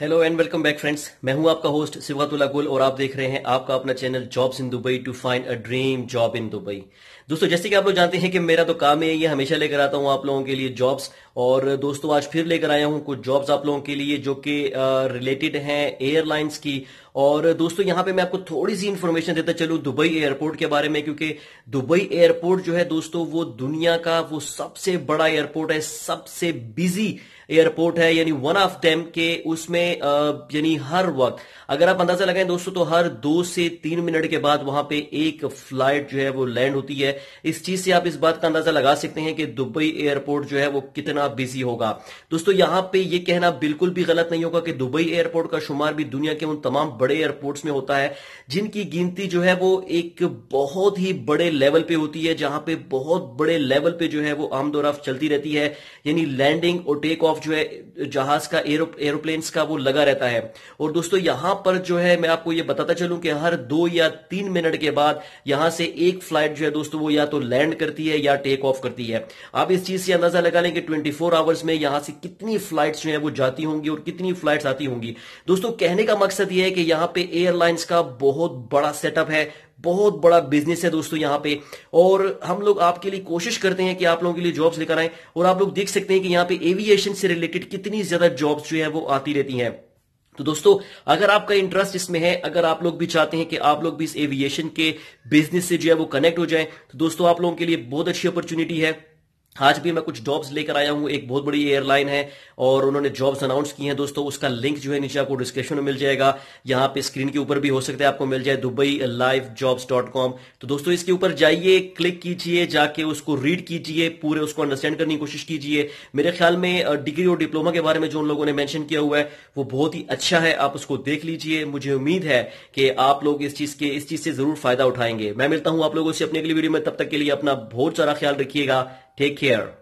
Hello and welcome back friends मैं हूं आपका होस्ट सिवातुल्ला गुल और आप देख रहे हैं आपका अपना channel jobs in Dubai to find a dream job in Dubai दोस्तों जैसे कि आप लोग जानते हैं कि मेरा तो काम है ये हमेशा लेकर आता हूं आप लोगों के लिए जॉब्स और दोस्तों आज फिर लेकर आया हूं कुछ जॉब्स आप लोगों के लिए जो कि रिलेटेड हैं एयरलाइंस की और दोस्तों यहां पे मैं आपको थोड़ी सी इंफॉर्मेशन देता चलूं दुबई एयरपोर्ट के बारे में क्योंकि दुबई एयरपोर्ट जो है दोस्तों वो दुनिया का वो सबसे बड़ा एयरपोर्ट है सबसे बिजी एयरपोर्ट है यानी वन ऑफ देम के उसमें यानी हर वक्त अगर आप अंदाजा लगाएं दोस्तों तो हर दो से तीन मिनट के बाद वहां पे एक फ्लाइट जो है वो लैंड होती है इस चीज से आप इस बात का अंदाजा लगा सकते हैं कि दुबई एयरपोर्ट जो है वो कितना बिजी होगा दोस्तों यहां पे ये कहना बिल्कुल भी गलत नहीं होगा कि दुबई एयरपोर्ट का शुमार भी दुनिया के उन तमाम बड़े एयरपोर्ट्स में होता है जिनकी गिनती जो है वो एक बहुत ही बड़े लेवल पे होती है जहां पे बहुत बड़े लेवल पे जो है वो आमदोरफ चलती रहती है यानी लैंडिंग और टेक ऑफ जो है जहाज का एरोप्लेन्स का वो लगा रहता है और दोस्तों यहां पर जो है मैं आपको ये बताता चलूं कि हर दो या तीन मिनट के बाद यहां से एक फ्लाइट जो है दोस्तों वो या तो लैंड करती है या टेक ऑफ करती है आप इस चीज से अंदाजा लगा लें कि ट्वेंटी आवर्स में यहां से कितनी फ्लाइट्स जो है वो जाती होंगी और कितनी फ्लाइट्स आती होंगी दोस्तों कहने का मकसद यह है कि यहाँ पे एयरलाइंस का बहुत बड़ा सेटअप है बहुत बड़ा बिजनेस है दोस्तों यहाँ पे और हम लोग आपके लिए कोशिश करते हैं कि आप लोगों के लिए जॉब्स लेकर आए और आप लोग देख सकते हैं कि यहाँ पे एविएशन से रिलेटेड कितनी ज्यादा जॉब्स जो है वो आती रहती हैं तो दोस्तों अगर आपका इंटरेस्ट इसमें है अगर आप लोग भी चाहते हैं कि आप लोग भी इस एविएशन के बिजनेस से जो है वो कनेक्ट हो जाए तो दोस्तों आप लोगों के लिए बहुत अच्छी अपॉर्चुनिटी है आज भी मैं कुछ जॉब्स लेकर आया हूं एक बहुत बड़ी एयरलाइन है और उन्होंने जॉब्स अनाउंस की हैं दोस्तों उसका लिंक जो है नीचे आपको डिस्क्रिप्शन में मिल जाएगा यहां पे स्क्रीन के ऊपर भी हो सकता है आपको मिल जाए Dubai live jobs dot com तो दोस्तों इसके ऊपर जाइए क्लिक कीजिए जाके उसको रीड कीजिए पूरे उसको अंडरस्टैंड करने की कोशिश कीजिए मेरे ख्याल में डिग्री और डिप्लोमा के बारे में जो उन लोगों ने मैंशन किया हुआ है वो बहुत ही अच्छा है आप उसको देख लीजिए मुझे उम्मीद है कि आप लोग इस चीज के इस चीज से जरूर फायदा उठाएंगे मैं मिलता हूं आप लोगों से अपने अगली वीडियो में तब तक के लिए अपना बहुत सारा ख्याल रखिएगा Take care.